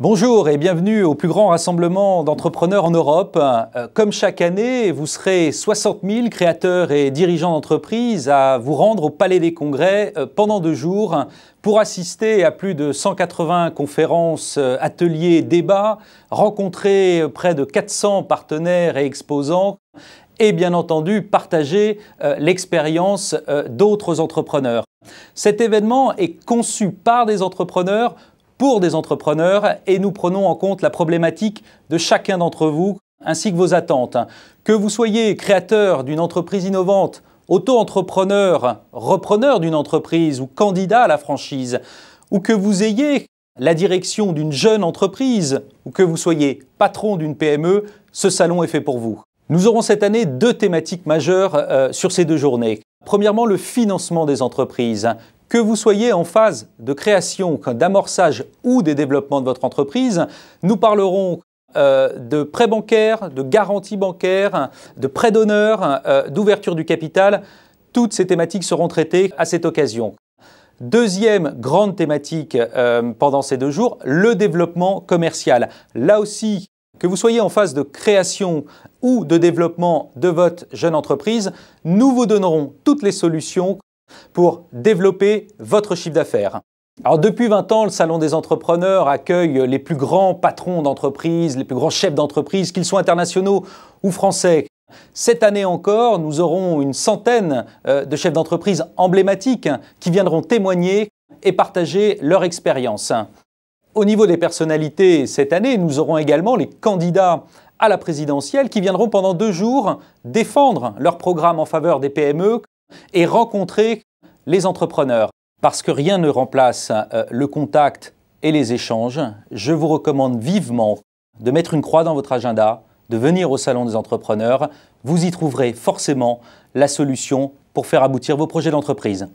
Bonjour et bienvenue au plus grand rassemblement d'entrepreneurs en Europe. Euh, comme chaque année, vous serez 60 000 créateurs et dirigeants d'entreprises à vous rendre au Palais des Congrès euh, pendant deux jours pour assister à plus de 180 conférences, euh, ateliers, débats, rencontrer près de 400 partenaires et exposants et bien entendu partager l'expérience d'autres entrepreneurs. Cet événement est conçu par des entrepreneurs pour des entrepreneurs et nous prenons en compte la problématique de chacun d'entre vous ainsi que vos attentes. Que vous soyez créateur d'une entreprise innovante, auto-entrepreneur, repreneur d'une entreprise ou candidat à la franchise, ou que vous ayez la direction d'une jeune entreprise ou que vous soyez patron d'une PME, ce salon est fait pour vous. Nous aurons cette année deux thématiques majeures euh, sur ces deux journées. Premièrement, le financement des entreprises. Que vous soyez en phase de création, d'amorçage ou des développements de votre entreprise, nous parlerons euh, de prêts bancaires, de garanties bancaires, de prêts d'honneur, euh, d'ouverture du capital. Toutes ces thématiques seront traitées à cette occasion. Deuxième grande thématique euh, pendant ces deux jours, le développement commercial. Là aussi, que vous soyez en phase de création ou de développement de votre jeune entreprise, nous vous donnerons toutes les solutions pour développer votre chiffre d'affaires. Alors depuis 20 ans, le Salon des entrepreneurs accueille les plus grands patrons d'entreprise, les plus grands chefs d'entreprise, qu'ils soient internationaux ou français. Cette année encore, nous aurons une centaine euh, de chefs d'entreprise emblématiques qui viendront témoigner et partager leur expérience. Au niveau des personnalités, cette année, nous aurons également les candidats à la présidentielle qui viendront pendant deux jours défendre leur programme en faveur des PME et rencontrer les entrepreneurs. Parce que rien ne remplace euh, le contact et les échanges, je vous recommande vivement de mettre une croix dans votre agenda, de venir au Salon des entrepreneurs. Vous y trouverez forcément la solution pour faire aboutir vos projets d'entreprise.